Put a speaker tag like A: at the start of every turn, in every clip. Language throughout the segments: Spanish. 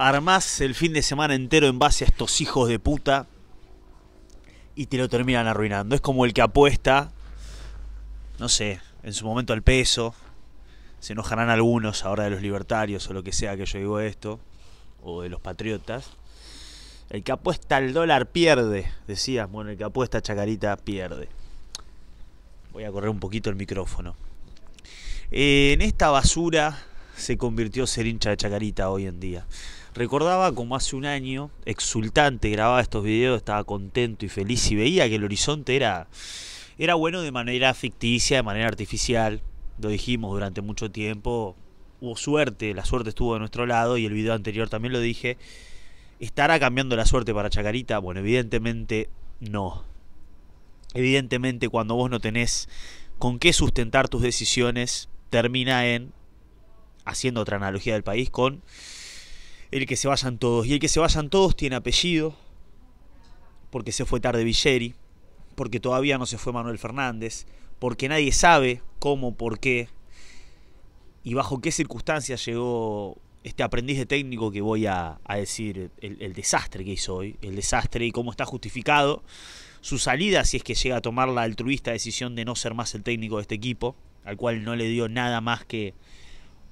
A: armas el fin de semana entero en base a estos hijos de puta y te lo terminan arruinando. Es como el que apuesta, no sé, en su momento al peso. Se enojarán algunos ahora de los libertarios o lo que sea que yo digo esto, o de los patriotas. El que apuesta al dólar pierde, decías. Bueno, el que apuesta a Chacarita pierde. Voy a correr un poquito el micrófono. Eh, en esta basura se convirtió ser hincha de Chacarita hoy en día. Recordaba como hace un año, exultante, grababa estos videos, estaba contento y feliz y veía que el horizonte era, era bueno de manera ficticia, de manera artificial. Lo dijimos durante mucho tiempo. Hubo suerte, la suerte estuvo de nuestro lado y el video anterior también lo dije. ¿Estará cambiando la suerte para Chacarita? Bueno, evidentemente no. Evidentemente cuando vos no tenés con qué sustentar tus decisiones, termina en, haciendo otra analogía del país, con el que se vayan todos. Y el que se vayan todos tiene apellido, porque se fue tarde Villeri, porque todavía no se fue Manuel Fernández, porque nadie sabe cómo, por qué y bajo qué circunstancias llegó este aprendiz de técnico que voy a, decir el, el, desastre que hizo hoy, el desastre y cómo está justificado su salida si es que llega a tomar la altruista decisión de no ser más el técnico de este equipo, al cual no le dio nada más que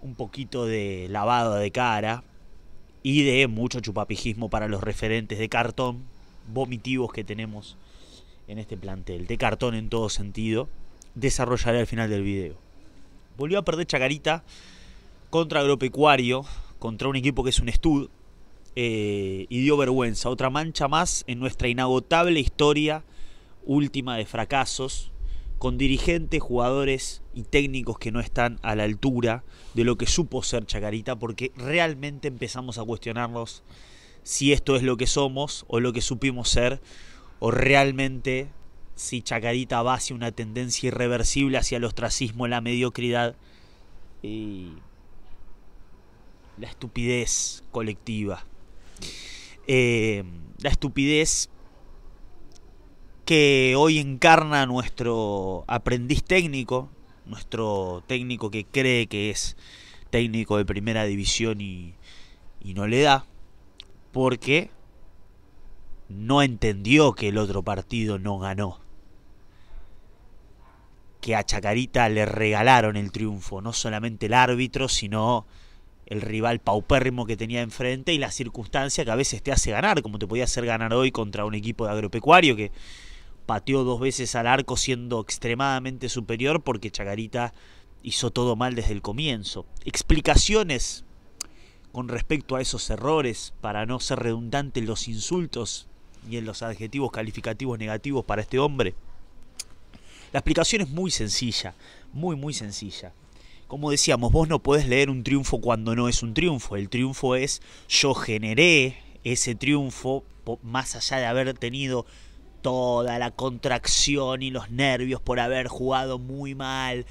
A: un poquito de lavado de cara, y de mucho chupapijismo para los referentes de cartón vomitivos que tenemos en este plantel, de cartón en todo sentido, desarrollaré al final del video. Volvió a perder Chacarita contra Agropecuario, contra un equipo que es un estud, eh, y dio vergüenza, otra mancha más en nuestra inagotable historia última de fracasos con dirigentes, jugadores y técnicos que no están a la altura de lo que supo ser Chacarita, porque realmente empezamos a cuestionarnos si esto es lo que somos o lo que supimos ser, o realmente si Chacarita va hacia una tendencia irreversible hacia el ostracismo, la mediocridad y la estupidez colectiva. Eh, la estupidez que hoy encarna nuestro aprendiz técnico, nuestro técnico que cree que es técnico de primera división y, y no le da, porque no entendió que el otro partido no ganó. Que a Chacarita le regalaron el triunfo, no solamente el árbitro, sino el rival paupérrimo que tenía enfrente y la circunstancia que a veces te hace ganar, como te podía hacer ganar hoy contra un equipo de agropecuario que pateó dos veces al arco siendo extremadamente superior porque Chacarita hizo todo mal desde el comienzo. Explicaciones con respecto a esos errores para no ser redundante en los insultos y en los adjetivos calificativos negativos para este hombre. La explicación es muy sencilla, muy muy sencilla. Como decíamos, vos no podés leer un triunfo cuando no es un triunfo. El triunfo es yo generé ese triunfo más allá de haber tenido toda la contracción y los nervios por haber jugado muy mal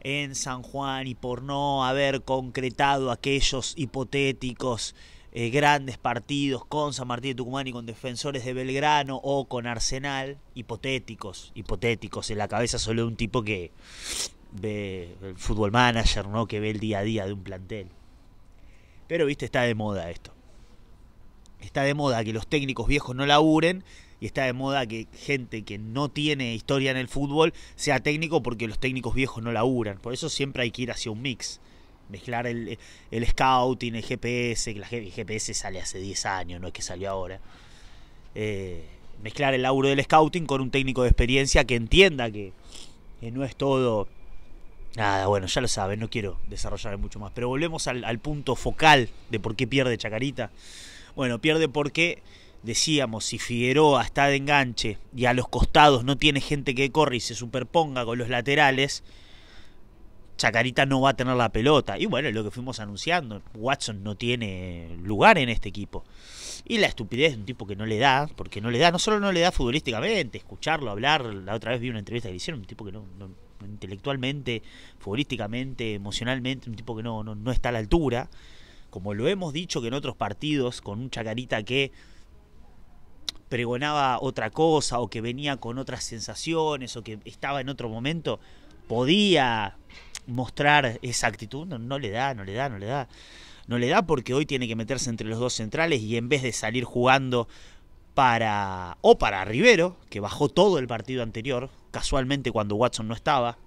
A: en San Juan y por no haber concretado aquellos hipotéticos eh, grandes partidos con San Martín de Tucumán y con defensores de Belgrano o con Arsenal, hipotéticos, hipotéticos, en la cabeza solo de un tipo que ve el fútbol manager, ¿no? que ve el día a día de un plantel. Pero viste, está de moda esto. Está de moda que los técnicos viejos no laburen y está de moda que gente que no tiene historia en el fútbol sea técnico porque los técnicos viejos no laburan. Por eso siempre hay que ir hacia un mix. Mezclar el, scouting, el GPS, que la, el GPS sale hace 10 años, no es que salió ahora. Eh, mezclar el laburo del scouting con un técnico de experiencia que entienda que, no es todo. Nada, bueno, ya lo saben, no quiero desarrollar mucho más. Pero volvemos al punto focal de por qué pierde Chacarita. Bueno, pierde porque decíamos, si Figueroa está de enganche y a los costados no tiene gente que corre y se superponga con los laterales, Chacarita no va a tener la pelota. Y bueno, lo que fuimos anunciando, Watson no tiene lugar en este equipo. Y la estupidez de un tipo que no le da, porque no le da, no solo no le da futbolísticamente, escucharlo hablar, la otra vez vi una entrevista que hicieron, un tipo que no, intelectualmente, futbolísticamente, emocionalmente, un tipo que no, no, no está a la altura. Como lo hemos dicho que en otros partidos, con un Chacarita que pregonaba otra cosa o que venía con otras sensaciones o que estaba en otro momento, podía mostrar esa actitud, no, le da, no le da, no le da. No le da porque hoy tiene que meterse entre los dos centrales y en vez de salir jugando para o para Rivero, que bajó todo el partido anterior, casualmente cuando Watson no estaba,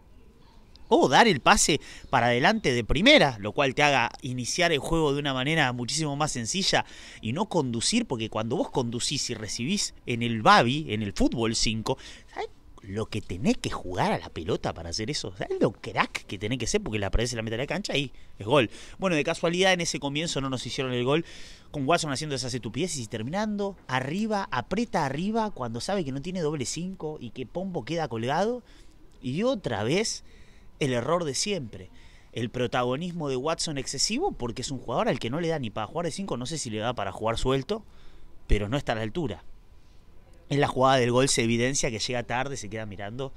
A: o dar el pase para adelante de primera, lo cual te haga iniciar el juego de una manera muchísimo más sencilla y no conducir, porque cuando vos conducís y recibís en el Babi, en el fútbol 5, ¿sabes lo que tenés que jugar a la pelota para hacer eso? ¿Sabes lo crack que tenés que ser? Porque la aparece la meta de la cancha y es gol. Bueno, de casualidad en ese comienzo no nos hicieron el gol con Watson haciendo esas estupideces y terminando arriba, aprieta arriba cuando sabe que no tiene doble 5 y que Pombo queda colgado. Y otra vez el error de siempre. El protagonismo de Watson excesivo porque es un jugador al que no le da ni para jugar de 5, no sé si le da para jugar suelto, pero no está a la altura. En la jugada del gol se evidencia que llega tarde, se queda mirando,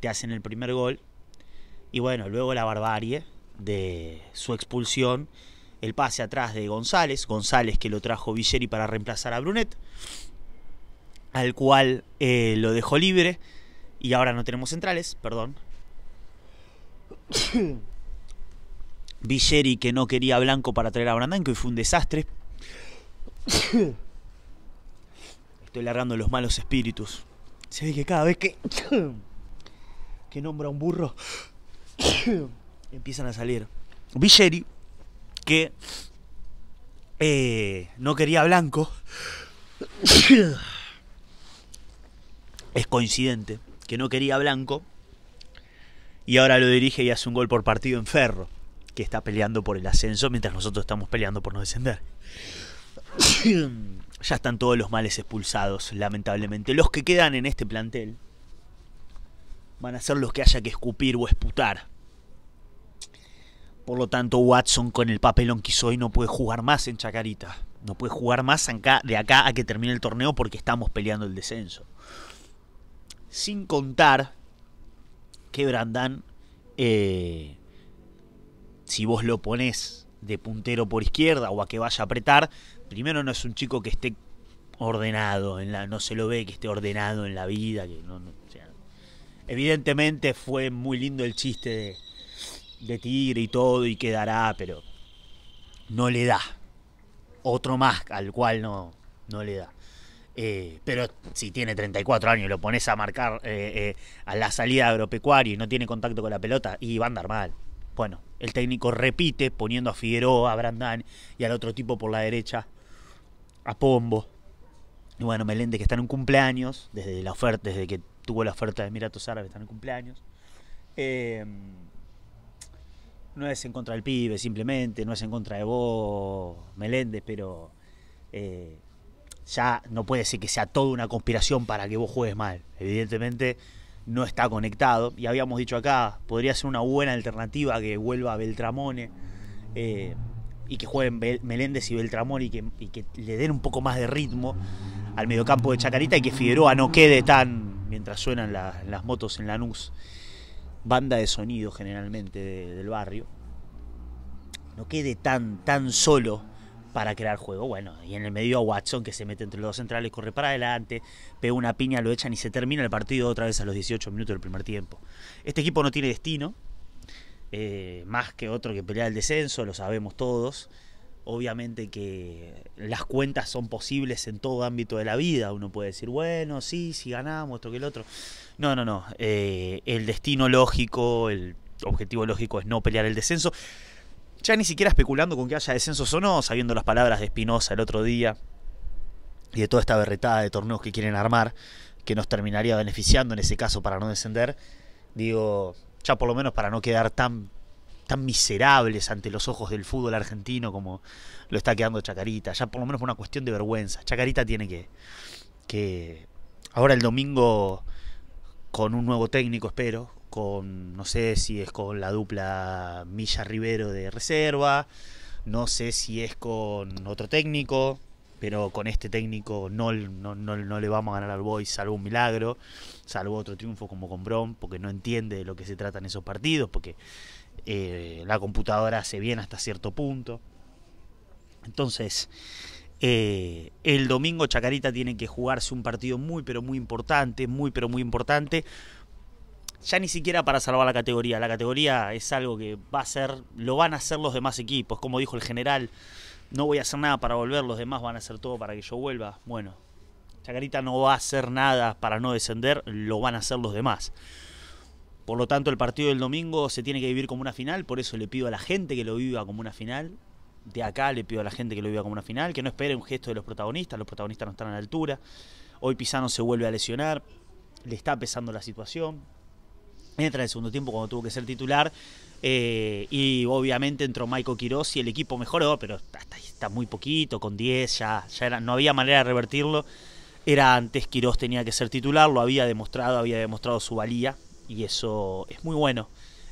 A: te hacen el primer gol. Y bueno, luego la barbarie de su expulsión, el pase atrás de González, González que lo trajo Villeri para reemplazar a Brunet, al cual eh, lo dejó libre y ahora no tenemos centrales, perdón, Villeri que no quería Blanco para traer a Brandanco y fue un desastre. Estoy largando los malos espíritus. Se ve que cada vez que. que nombra un burro. empiezan a salir. Villeri, que. Eh, no quería Blanco. es coincidente que no quería Blanco y ahora lo dirige y hace un gol por partido en Ferro, que está peleando por el ascenso mientras nosotros estamos peleando por no descender. ya están todos los males expulsados, lamentablemente. Los que quedan en este plantel van a ser los que haya que escupir o esputar. Por lo tanto, Watson con el papelón que hizo hoy no puede jugar más en Chacarita. No puede jugar más de acá a que termine el torneo porque estamos peleando el descenso. Sin contar que Brandán, eh, si vos lo ponés de puntero por izquierda o a que vaya a apretar, primero no es un chico que esté ordenado, en la, no se lo ve que esté ordenado en la vida. Que no, evidentemente fue muy lindo el chiste de, de Tigre y todo y quedará, pero no le da. Otro más al cual no, no le da. Eh, pero si tiene 34 años y lo pones a marcar eh, eh, a la salida agropecuario y no tiene contacto con la pelota, y va a andar mal. Bueno, el técnico repite poniendo a Figueroa, a Brandán y al otro tipo por la derecha, a Pombo. Y bueno, Meléndez que está en un cumpleaños, desde la oferta, desde que tuvo la oferta de Emiratos Árabes, está en un cumpleaños. no es en contra del pibe, simplemente, no es en contra de vos, Meléndez, pero ya no puede ser que sea toda una conspiración para que vos juegues mal. Evidentemente no está conectado. Y habíamos dicho acá, podría ser una buena alternativa que vuelva Beltramone eh, y que jueguen Meléndez y Beltramone y que, le den un poco más de ritmo al mediocampo de Chacarita y que Figueroa no quede tan mientras suenan las motos en Lanús. Banda de sonido generalmente del barrio. No quede tan, tan solo para crear juego. Bueno, y en el medio a Watson que se mete entre los dos centrales, corre para adelante, pega una piña, lo echan y se termina el partido otra vez a los 18 minutos del primer tiempo. Este equipo no tiene destino, eh, más que otro que pelear el descenso, lo sabemos todos. Obviamente que las cuentas son posibles en todo ámbito de la vida. Uno puede decir, bueno, sí, si sí ganamos, esto que el otro. No, no, no. Eh, el destino lógico, el objetivo lógico es no pelear el descenso ya ni siquiera especulando con que haya descensos o no, sabiendo las palabras de Espinosa el otro día y de toda esta berretada de torneos que quieren armar, que nos terminaría beneficiando en ese caso para no descender, digo, ya por lo menos para no quedar tan tan miserables ante los ojos del fútbol argentino como lo está quedando Chacarita. Ya por lo menos por una cuestión de vergüenza. Chacarita tiene que, que. Ahora el domingo, con un nuevo técnico, espero, con, no sé si es con la dupla Milla Rivero de reserva, no sé si es con otro técnico, pero con este técnico no, no, le vamos a ganar al Boys salvo un milagro, salvo otro triunfo como con Brom, porque no entiende de lo que se tratan esos partidos, porque eh, la computadora hace bien hasta cierto punto. Entonces, eh, el domingo Chacarita tiene que jugarse un partido muy pero muy importante, muy pero muy importante, ya ni siquiera para salvar la categoría. La categoría es algo que va a ser, lo van a hacer los demás equipos. Como dijo el general, no voy a hacer nada para volver, los demás van a hacer todo para que yo vuelva. Bueno, Chacarita no va a hacer nada para no descender, lo van a hacer los demás. Por lo tanto, el partido del domingo se tiene que vivir como una final, por eso le pido a la gente que lo viva como una final. De acá le pido a la gente que lo viva como una final, que no espere un gesto de los protagonistas, los protagonistas no están a la altura. Hoy Pisano se vuelve a lesionar, le está pesando la situación, entra el segundo tiempo cuando tuvo que ser titular. Eh, y obviamente entró Maiko Quiroz y el equipo mejoró, pero está muy poquito, con 10, ya, ya no había manera de revertirlo. Era antes Quiroz tenía que ser titular, lo había demostrado, había demostrado su valía y eso es muy bueno.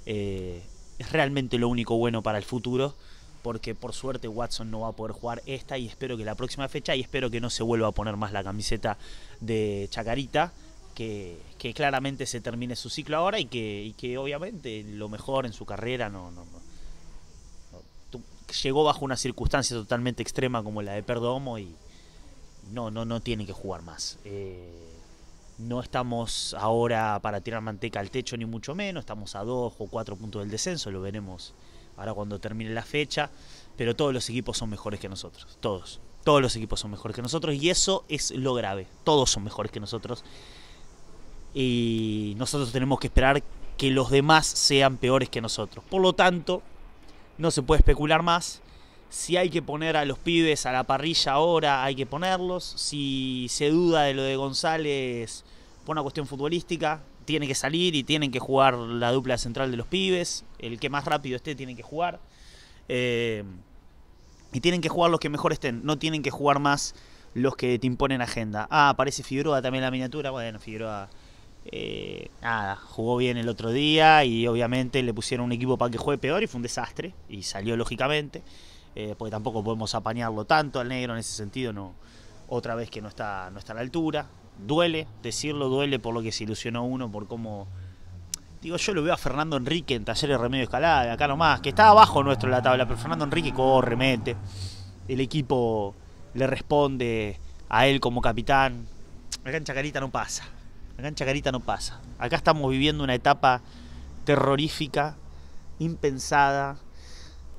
A: Eh, es realmente lo único bueno para el futuro, porque por suerte Watson no va a poder jugar esta y espero que la próxima fecha y espero que no se vuelva a poner más la camiseta de Chacarita que, claramente se termine su ciclo ahora y que, obviamente lo mejor en su carrera no, llegó bajo una circunstancia totalmente extrema como la de Perdomo y no, no, no tiene que jugar más. Eh, no estamos ahora para tirar manteca al techo ni mucho menos, estamos a dos o cuatro puntos del descenso, lo veremos ahora cuando termine la fecha, pero todos los equipos son mejores que nosotros, todos. Todos los equipos son mejores que nosotros y eso es lo grave. Todos son mejores que nosotros y nosotros tenemos que esperar que los demás sean peores que nosotros. Por lo tanto, no se puede especular más. Si hay que poner a los pibes a la parrilla ahora, hay que ponerlos. Si se duda de lo de González por una cuestión futbolística, tiene que salir y tienen que jugar la dupla central de los pibes. El que más rápido esté tiene que jugar. Eh, y tienen que jugar los que mejor estén. No tienen que jugar más los que te imponen agenda. Ah, aparece Figueroa también la miniatura. Bueno, Figueroa eh, nada, jugó bien el otro día y obviamente le pusieron un equipo para que juegue peor y fue un desastre. Y salió lógicamente, eh, porque tampoco podemos apañarlo tanto al negro en ese sentido, no otra vez que no está, no a la altura. Duele, decirlo duele por lo que se ilusionó uno, por cómo... Digo, yo lo veo a Fernando Enrique en Talleres Remedio Escalada, acá nomás, que está abajo nuestro en la tabla, pero Fernando Enrique corre, mete. El equipo le responde a él como capitán. Acá en Chacarita no pasa. Acá en Chacarita no pasa. Acá estamos viviendo una etapa terrorífica, impensada,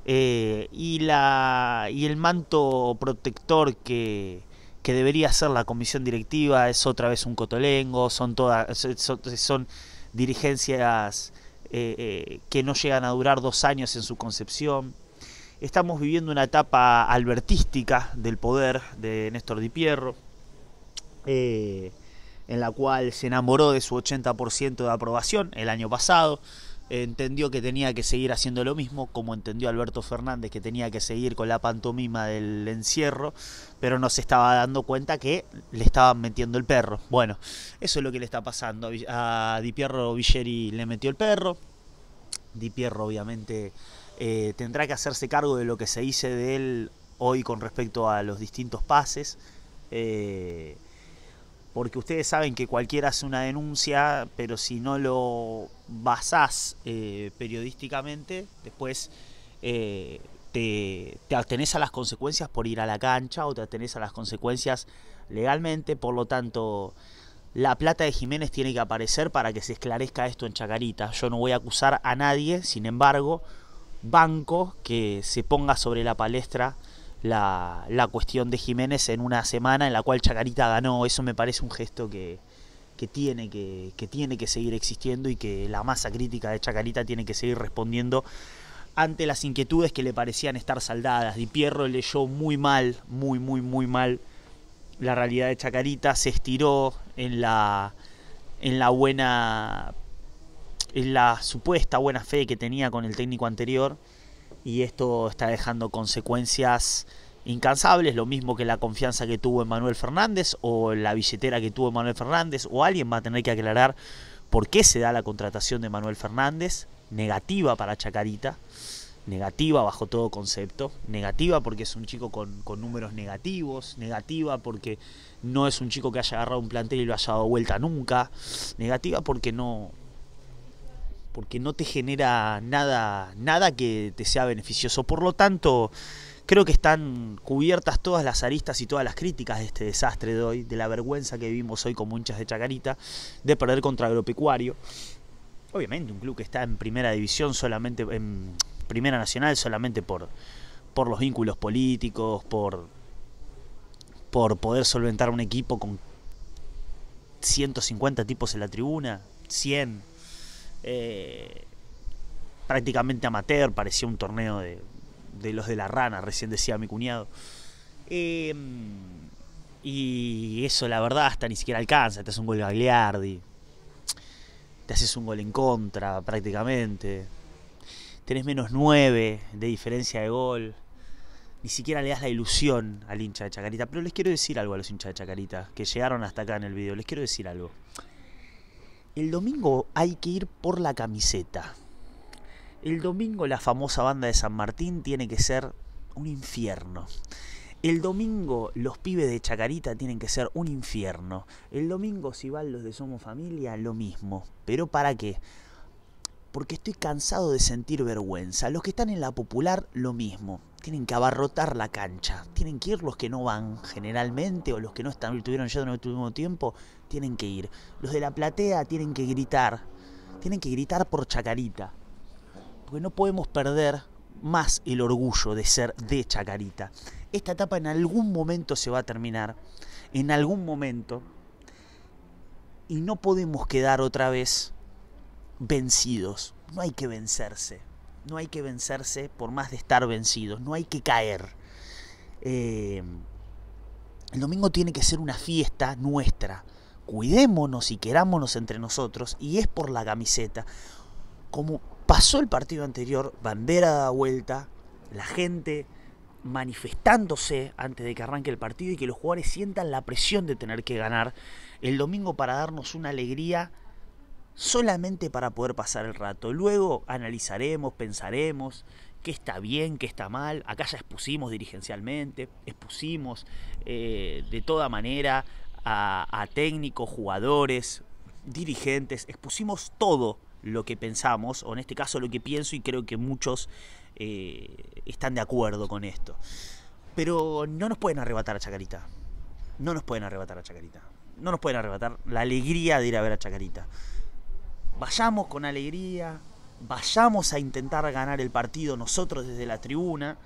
A: eh, y, la, y el manto protector que, debería ser la comisión directiva es otra vez un cotolengo, son todas son, dirigencias eh, eh, que no llegan a durar dos años en su concepción. Estamos viviendo una etapa albertística del poder de Néstor Di Pierro en la cual se enamoró de su 80% de aprobación el año pasado, entendió que tenía que seguir haciendo lo mismo, como entendió Alberto Fernández que tenía que seguir con la pantomima del encierro, pero no se estaba dando cuenta que le estaban metiendo el perro. Bueno, eso es lo que le está pasando. A Di Pierro Villeri le metió el perro. Di Pierro obviamente eh, tendrá que hacerse cargo de lo que se dice de él hoy con respecto a los distintos pases. Eh, porque ustedes saben que cualquiera hace una denuncia, pero si no lo basás eh, periodísticamente, después eh, te, te atenés a las consecuencias por ir a la cancha o te atenés a las consecuencias legalmente, por lo tanto... La plata de Jiménez tiene que aparecer para que se esclarezca esto en Chacarita. Yo no voy a acusar a nadie, sin embargo, banco que se ponga sobre la palestra la, la, cuestión de Jiménez en una semana en la cual Chacarita ganó. Eso me parece un gesto que, que tiene, que, seguir existiendo y que la masa crítica de Chacarita tiene que seguir respondiendo ante las inquietudes que le parecían estar saldadas. Di Pierro leyó muy mal, muy, muy, muy mal la realidad de Chacarita, se estiró en la, en la buena, en la supuesta buena fe que tenía con el técnico anterior y esto está dejando consecuencias incansables, lo mismo que la confianza que tuvo en Manuel Fernández o la billetera que tuvo Manuel Fernández o alguien va a tener que aclarar por qué se da la contratación de Manuel Fernández, negativa para Chacarita, negativa bajo todo concepto, negativa porque es un chico con, con números negativos, negativa porque no es un chico que haya agarrado un plantel y lo haya dado vuelta nunca, negativa porque no, porque no te genera nada, nada que te sea beneficioso. Por lo tanto, creo que están cubiertas todas las aristas y todas las críticas de este desastre de hoy, de la vergüenza que vivimos hoy con muchas de Chacarita, de perder contra Agropecuario. Obviamente, un club que está en primera división solamente, en primera nacional solamente por, por los vínculos políticos, por, por poder solventar un equipo con 150 tipos en la tribuna, 100 eh, prácticamente amateur, parecía un torneo de, los de la rana, recién decía mi cuñado. Em, y eso, la verdad, hasta ni siquiera alcanza. Te haces un gol Gagliardi, te haces un gol en contra prácticamente. Tenés menos 9 de diferencia de gol. Ni siquiera le das la ilusión al hincha de Chacarita. Pero les quiero decir algo a los hinchas de Chacarita que llegaron hasta acá en el video. Les quiero decir algo. El domingo hay que ir por la camiseta. El domingo la famosa banda de San Martín tiene que ser un infierno. El domingo los pibes de Chacarita tienen que ser un infierno. El domingo si van los de Somos Familia, lo mismo. Pero ¿para qué? porque estoy cansado de sentir vergüenza. Los que están en la popular, lo mismo. Tienen que abarrotar la cancha. Tienen que ir los que no van generalmente o los que no estuvieron ya en el último tiempo, tienen que ir. Los de la platea tienen que gritar. Tienen que gritar por Chacarita. Porque no podemos perder más el orgullo de ser de Chacarita. Esta etapa en algún momento se va a terminar. En algún momento. Y no podemos quedar otra vez vencidos. No hay que vencerse. No hay que vencerse por más de estar vencidos. No hay que caer. Eh, el domingo tiene que ser una fiesta nuestra. Cuidémonos y querámonos entre nosotros. Y es por la camiseta. Como pasó el partido anterior, bandera da vuelta, la gente manifestándose antes de que arranque el partido y que los jugadores sientan la presión de tener que ganar el domingo para darnos una alegría solamente para poder pasar el rato. Luego analizaremos, pensaremos qué está bien, qué está mal. Acá ya expusimos dirigencialmente, expusimos eh, de toda manera a, técnicos, jugadores, dirigentes, expusimos todo lo que pensamos, o en este caso lo que pienso, y creo que muchos eh, están de acuerdo con esto. Pero no nos pueden arrebatar a Chacarita. No nos pueden arrebatar a Chacarita. No nos pueden arrebatar la alegría de ir a ver a Chacarita vayamos con alegría, vayamos a intentar ganar el partido nosotros desde la tribuna,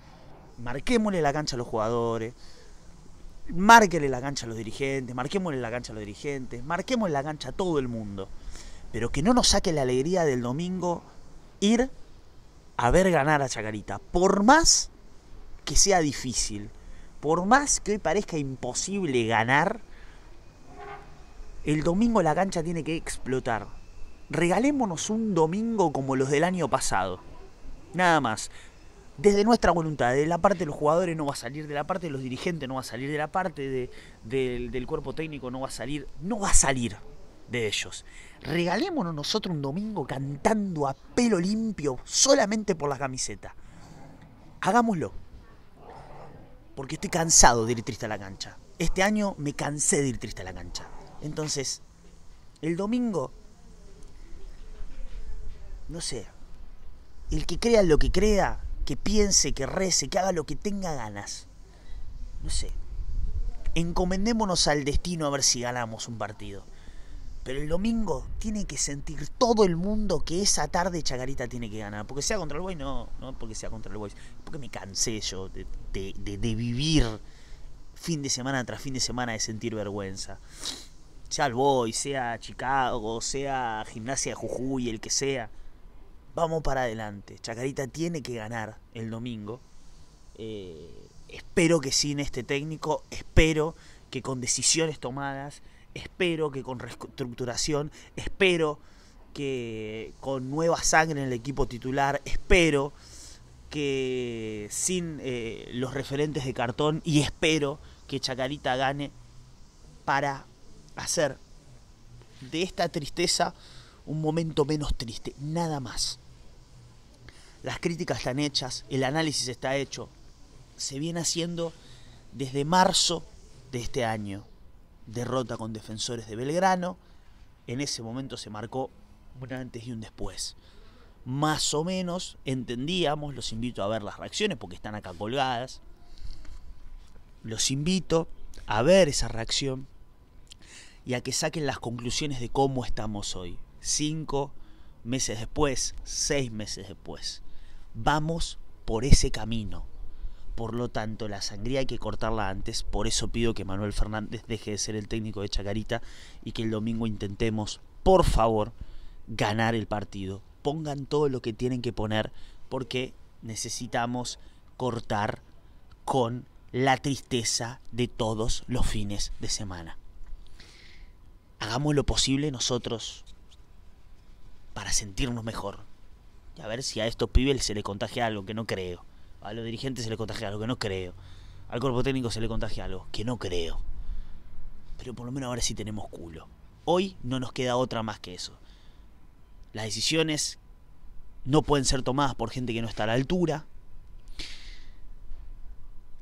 A: marquémosle la cancha a los jugadores, márquele la cancha a los dirigentes, marquémosle la cancha a los dirigentes, marquémosle la cancha a todo el mundo. Pero que no nos saque la alegría del domingo ir a ver ganar a Chacarita. Por más que sea difícil, por más que hoy parezca imposible ganar, el domingo la cancha tiene que explotar regalémonos un domingo como los del año pasado. Nada más. Desde nuestra voluntad, de la parte de los jugadores no va a salir, de la parte de los dirigentes no va a salir, de la parte del cuerpo técnico no va a salir, no va a salir de ellos. Regalémonos nosotros un domingo cantando a pelo limpio solamente por las camisetas. Hagámoslo. Porque estoy cansado de ir triste a la cancha. Este año me cansé de ir triste a la cancha. Entonces, el domingo no sé, el que crea lo que crea, que piense, que rece, que haga lo que tenga ganas, no sé, encomendémonos al destino a ver si ganamos un partido. Pero el domingo tiene que sentir todo el mundo que esa tarde Chacarita tiene que ganar. Porque sea contra el Boys, no, no porque sea contra el Boys. Porque me cansé yo de, vivir fin de semana tras fin de semana de sentir vergüenza. Sea el Boys, sea Chicago, sea Gimnasia Jujuy, el que sea vamos para adelante. Chacarita tiene que ganar el domingo. Eh, espero que sin este técnico, espero que con decisiones tomadas, espero que con reestructuración, espero que con nueva sangre en el equipo titular, espero que sin eh, los referentes de cartón y espero que Chacarita gane para hacer de esta tristeza un momento menos triste, nada más las críticas están hechas, el análisis está hecho. Se viene haciendo desde marzo de este año. Derrota con defensores de Belgrano. En ese momento se marcó un antes y un después. Más o menos entendíamos, los invito a ver las reacciones porque están acá colgadas. Los invito a ver esa reacción y a que saquen las conclusiones de cómo estamos hoy. Cinco meses después, seis meses después vamos por ese camino. Por lo tanto, la sangría hay que cortarla antes. Por eso pido que Manuel Fernández deje de ser el técnico de Chacarita y que el domingo intentemos, por favor, ganar el partido. Pongan todo lo que tienen que poner porque necesitamos cortar con la tristeza de todos los fines de semana. Hagamos lo posible nosotros para sentirnos mejor, a ver si a estos pibes se le contagia algo que no creo. A los dirigentes se le contagia algo que no creo. Al cuerpo técnico se le contagia algo que no creo. Pero por lo menos ahora sí tenemos culo. Hoy no nos queda otra más que eso. Las decisiones no pueden ser tomadas por gente que no está a la altura.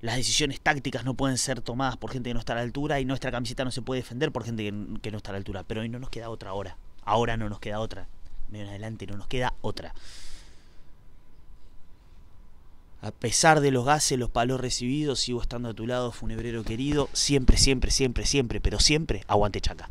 A: Las decisiones tácticas no pueden ser tomadas por gente que no está a la altura y nuestra camiseta no se puede defender por gente que, no está a la altura. Pero hoy no nos queda otra ahora. Ahora no nos queda otra de adelante no nos queda otra. A pesar de los gases, los palos recibidos, sigo estando a tu lado, funebrero querido. Siempre, siempre, siempre, siempre, pero siempre aguante chaca.